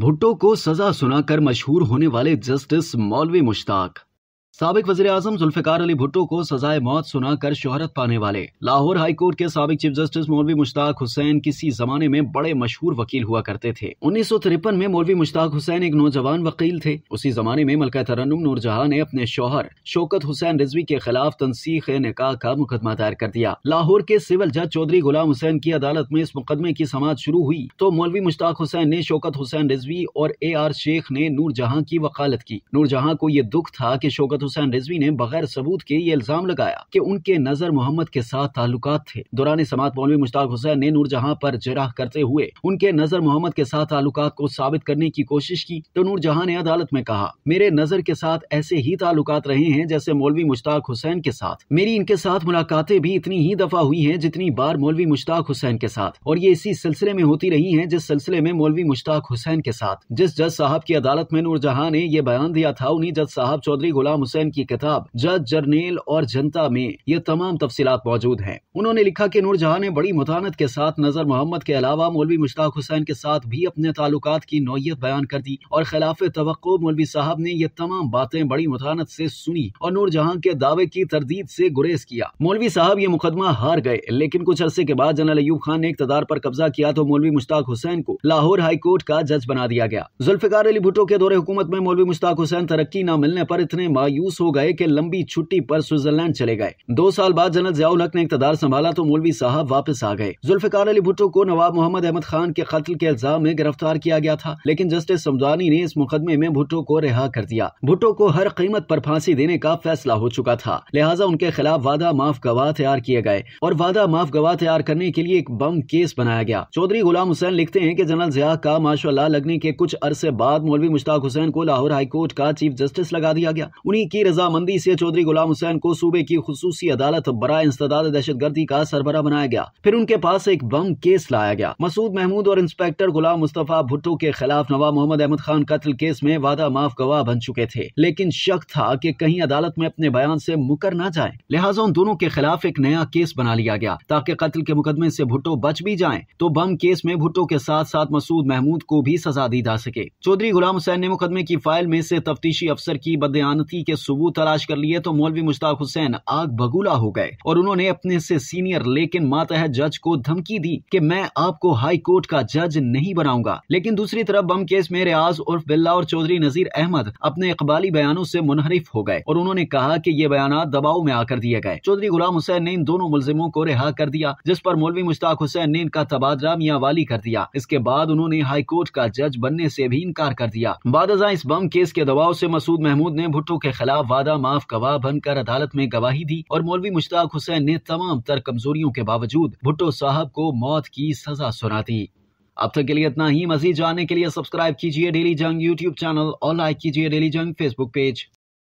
भुट्टो को सजा सुनाकर मशहूर होने वाले जस्टिस मौलवी मुश्ताक सबक वजी अजम जुल्फिकार अली भुट्टो को सजाए मौत सुनाकर शोहरत पाने वाले लाहौर हाईकोर्ट के सबक चीफ जस्टिस मौलवी मुश्ताक हुसैन किसी जमाने में बड़े मशहूर वकील हुआ करते थे उन्नीस सौ तिरपन में मौलवी मुश्ताक हुसैन एक नौजवान वकील थे उसी जमाने में मलका नूर नूरजहां ने अपने शोहर शोकत हुसैन रिजवी के खिलाफ तनसीख निका का मुकदमा दायर कर दिया लाहौर के सिविल जज चौधरी गुलाम हुसैन की अदालत में इस मुकदमे की समाज शुरू हुई तो मौलवी मुश्ताक हुसैन ने शोकत हुसैन रिजवी और ए आर शेख ने नूरजहां की वकालत की नूरजहां को ये दुख था की शोकत हुसैन रिजवी ने बगैर सबूत के ये इल्जाम लगाया कि उनके नजर मोहम्मद के साथ ताल्लुक थे दौरान समात मौलवी मुश्ताक हुसैन ने नूरजहां पर जराह करते हुए उनके नजर मोहम्मद के साथ ताल्लुक को साबित करने की कोशिश की तो नूरजहां ने अदालत में कहा मेरे नजर के साथ ऐसे ही ताल्लुक रहे हैं जैसे मौलवी मुश्ताक हुसैन के साथ मेरी इनके साथ मुलाकातें भी इतनी ही दफा हुई है जितनी बार मौलवी मुश्ताक हुसैन के साथ और ये इसी सिलसिले में होती रही है जिस सिलसिले में मौलवी मुश्ताक हुसैन के साथ जिस जज साहब की अदालत में नूरजहां ने यह बयान दिया था उन्हीं जज साहब चौधरी गुलाम हुसैन हुसैन की किताब जज जर्नेल और जनता में ये तमाम तफसीत मौजूद है उन्होंने लिखा की जहाँ ने बड़ी मुतानत के साथ नजर मोहम्मद के अलावा मौलवी मुश्ताक हुसैन के साथ भी अपने ताल्लुक की नोयत बयान कर दी और खिलाफ तो मौलवी साहब ने ये तमाम बातें बड़ी मुतानत से सुनी और जहाँ के दावे की तरदीद से गुरेज किया मौलवी साहब ये मुकदमा हार गए लेकिन कुछ अरसे के बाद जनरल अयूब खान ने इकतदार पर कब्जा किया तो मौलवी मुश्ताक हुसैन को लाहौर हाईकोर्ट का जज बना दिया गया जुल्फिकार अली भुटो के दौरे हुकूमत में मौलवी मुश्ताक हुसैन तरक्की न मिलने पर इतने मायूस मायूस हो गए कि लंबी छुट्टी पर स्विट्जरलैंड चले गए दो साल बाद जनरल जयाउल हक ने इकतदार संभाला तो मौलवी साहब वापस आ गए जुल्फिकार अली भुट्टो को नवाब मोहम्मद अहमद खान के कत्ल के इल्जाम में गिरफ्तार किया गया था लेकिन जस्टिस समदानी ने इस मुकदमे में भुट्टो को रिहा कर दिया भुट्टो को हर कीमत पर फांसी देने का फैसला हो चुका था लिहाजा उनके खिलाफ वादा माफ गवाह तैयार किए गए और वादा माफ गवाह तैयार करने के लिए एक बम केस बनाया गया चौधरी गुलाम हुसैन लिखते हैं की जनरल जिया का माशाला लगने के कुछ अरसे बाद मौलवी मुश्ताक हुसैन को लाहौर हाईकोर्ट का चीफ जस्टिस लगा दिया गया उन्हीं की रजामंदी से चौधरी गुलाम हुसैन को सूबे की खसूसी अदालत बरा इंसदाद दहशत गर्दी का सरबरा बनाया गया फिर उनके पास एक बम केस लाया गया मसूद महमूद और इंस्पेक्टर गुलाम मुस्तफ़ा भुट्टो के खिलाफ नवाब मोहम्मद अहमद खान कत्ल केस में वादा माफ गवाह बन चुके थे लेकिन शक था की कहीं अदालत में अपने बयान से मुकर न जाए लिहाजा उन दोनों के खिलाफ एक नया केस बना लिया गया ताकि कत्ल के मुकदमे से भुट्टो बच भी जाए तो बम केस में भुट्टो के साथ साथ मसूद महमूद को भी सजा दी जा सके चौधरी गुलाम हुसैन ने मुकदमे की फाइल में से तफ्तीशी अफसर की बदयानती के के सबूत तलाश कर लिए तो मौलवी मुश्ताक हुसैन आग बगूला हो गए और उन्होंने अपने से सीनियर लेकिन मातहत जज को धमकी दी कि मैं आपको हाई कोर्ट का जज नहीं बनाऊंगा लेकिन दूसरी तरफ बम केस में रियाज उर्फ बिल्ला और चौधरी नजीर अहमद अपने इकबाली बयानों से मुनहरिफ हो गए और उन्होंने कहा की ये बयान दबाव में आकर दिए गए चौधरी गुलाम हुसैन ने इन दोनों मुलजिमों को रिहा कर दिया जिस पर मौलवी मुश्ताक हुसैन ने इनका तबादला मियाँ वाली कर दिया इसके बाद उन्होंने हाई कोर्ट का जज बनने से भी इनकार कर दिया बाद इस बम केस के दबाव से मसूद महमूद ने भुट्टो के खिलाफ खिलाफ वादा माफ गवाह बनकर अदालत में गवाही दी और मौलवी मुश्ताक हुसैन ने तमाम तर कमजोरियों के बावजूद भुट्टो साहब को मौत की सजा सुना दी अब तक के लिए इतना ही मजीद जानने के लिए सब्सक्राइब कीजिए डेली जंग यूट्यूब चैनल और लाइक कीजिए डेली जंग फेसबुक पेज